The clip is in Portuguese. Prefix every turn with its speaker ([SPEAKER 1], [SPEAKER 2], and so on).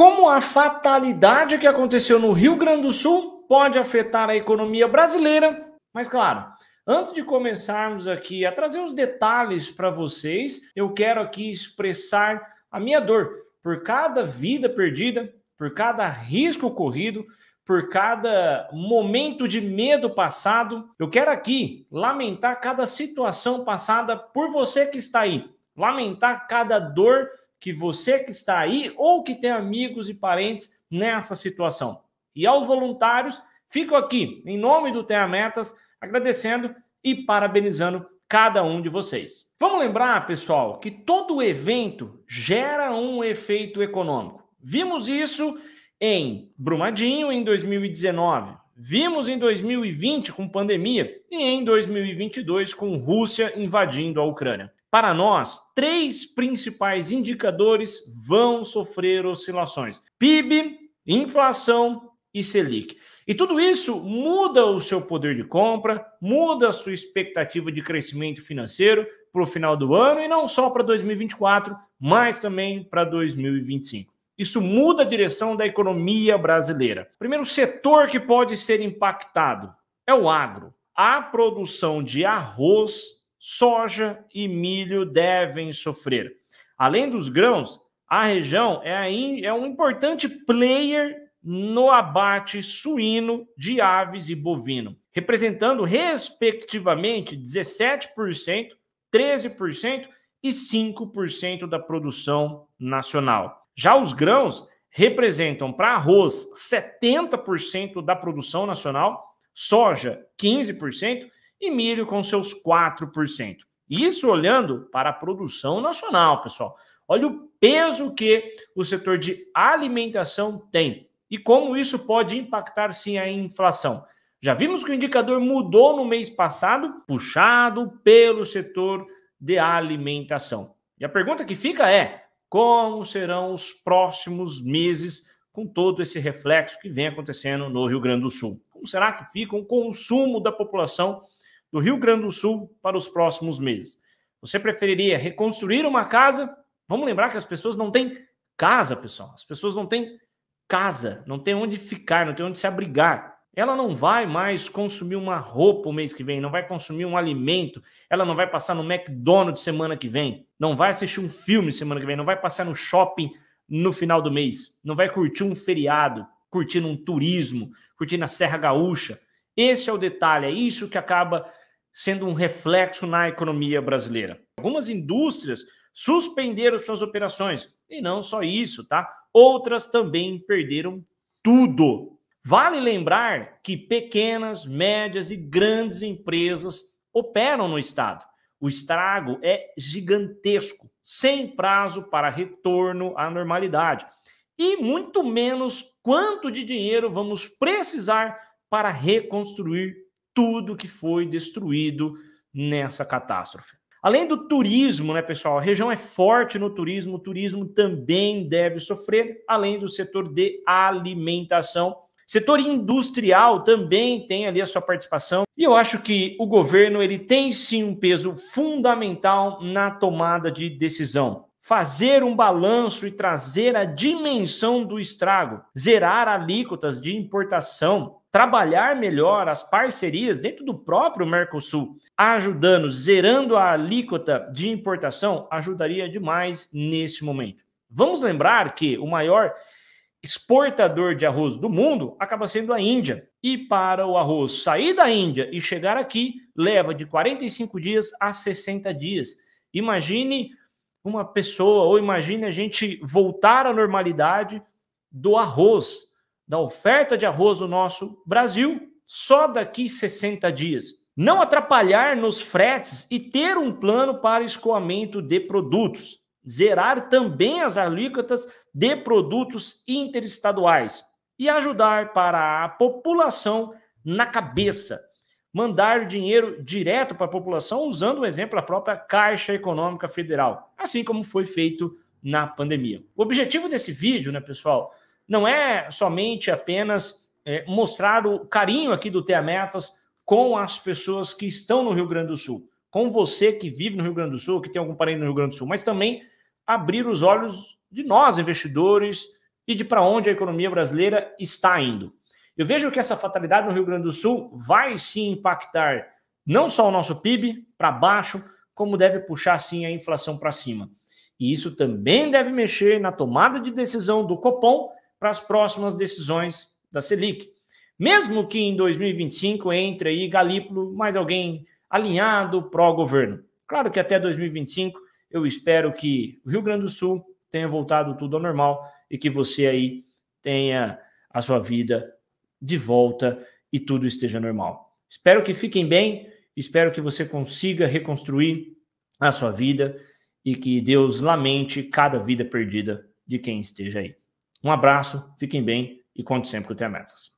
[SPEAKER 1] como a fatalidade que aconteceu no Rio Grande do Sul pode afetar a economia brasileira. Mas, claro, antes de começarmos aqui a trazer os detalhes para vocês, eu quero aqui expressar a minha dor por cada vida perdida, por cada risco corrido, por cada momento de medo passado. Eu quero aqui lamentar cada situação passada por você que está aí, lamentar cada dor que você que está aí ou que tem amigos e parentes nessa situação. E aos voluntários, fico aqui, em nome do Terra Metas, agradecendo e parabenizando cada um de vocês. Vamos lembrar, pessoal, que todo evento gera um efeito econômico. Vimos isso em Brumadinho em 2019, vimos em 2020 com pandemia e em 2022 com Rússia invadindo a Ucrânia. Para nós, três principais indicadores vão sofrer oscilações: PIB, inflação e Selic. E tudo isso muda o seu poder de compra, muda a sua expectativa de crescimento financeiro para o final do ano e não só para 2024, mas também para 2025. Isso muda a direção da economia brasileira. O primeiro setor que pode ser impactado é o agro. A produção de arroz soja e milho devem sofrer. Além dos grãos, a região é, é um importante player no abate suíno de aves e bovino, representando respectivamente 17%, 13% e 5% da produção nacional. Já os grãos representam para arroz 70% da produção nacional, soja 15% e milho com seus 4%. Isso olhando para a produção nacional, pessoal. Olha o peso que o setor de alimentação tem e como isso pode impactar sim a inflação. Já vimos que o indicador mudou no mês passado, puxado pelo setor de alimentação. E a pergunta que fica é: como serão os próximos meses com todo esse reflexo que vem acontecendo no Rio Grande do Sul? Como será que fica o consumo da população do Rio Grande do Sul para os próximos meses. Você preferiria reconstruir uma casa? Vamos lembrar que as pessoas não têm casa, pessoal. As pessoas não têm casa, não têm onde ficar, não têm onde se abrigar. Ela não vai mais consumir uma roupa o mês que vem, não vai consumir um alimento, ela não vai passar no McDonald's semana que vem, não vai assistir um filme semana que vem, não vai passar no shopping no final do mês, não vai curtir um feriado, curtindo um turismo, curtindo a Serra Gaúcha. Esse é o detalhe, é isso que acaba sendo um reflexo na economia brasileira. Algumas indústrias suspenderam suas operações, e não só isso, tá? Outras também perderam tudo. Vale lembrar que pequenas, médias e grandes empresas operam no Estado. O estrago é gigantesco, sem prazo para retorno à normalidade. E muito menos quanto de dinheiro vamos precisar para reconstruir tudo que foi destruído nessa catástrofe. Além do turismo, né, pessoal? A região é forte no turismo, o turismo também deve sofrer, além do setor de alimentação. Setor industrial também tem ali a sua participação. E eu acho que o governo ele tem sim um peso fundamental na tomada de decisão fazer um balanço e trazer a dimensão do estrago, zerar alíquotas de importação, trabalhar melhor as parcerias dentro do próprio Mercosul, ajudando, zerando a alíquota de importação, ajudaria demais neste momento. Vamos lembrar que o maior exportador de arroz do mundo acaba sendo a Índia. E para o arroz sair da Índia e chegar aqui, leva de 45 dias a 60 dias. Imagine uma pessoa, ou imagine a gente voltar à normalidade do arroz, da oferta de arroz no nosso Brasil, só daqui 60 dias. Não atrapalhar nos fretes e ter um plano para escoamento de produtos. Zerar também as alíquotas de produtos interestaduais e ajudar para a população na cabeça. Mandar o dinheiro direto para a população, usando o exemplo da própria Caixa Econômica Federal assim como foi feito na pandemia. O objetivo desse vídeo, né, pessoal, não é somente apenas é, mostrar o carinho aqui do Tea Metas com as pessoas que estão no Rio Grande do Sul, com você que vive no Rio Grande do Sul, que tem algum parente no Rio Grande do Sul, mas também abrir os olhos de nós, investidores, e de para onde a economia brasileira está indo. Eu vejo que essa fatalidade no Rio Grande do Sul vai se impactar não só o nosso PIB para baixo, como deve puxar sim a inflação para cima. E isso também deve mexer na tomada de decisão do Copom para as próximas decisões da Selic. Mesmo que em 2025 entre aí Galípolo, mais alguém alinhado pró-governo. Claro que até 2025 eu espero que o Rio Grande do Sul tenha voltado tudo ao normal e que você aí tenha a sua vida de volta e tudo esteja normal. Espero que fiquem bem. Espero que você consiga reconstruir a sua vida e que Deus lamente cada vida perdida de quem esteja aí. Um abraço, fiquem bem e conte sempre com o Metas.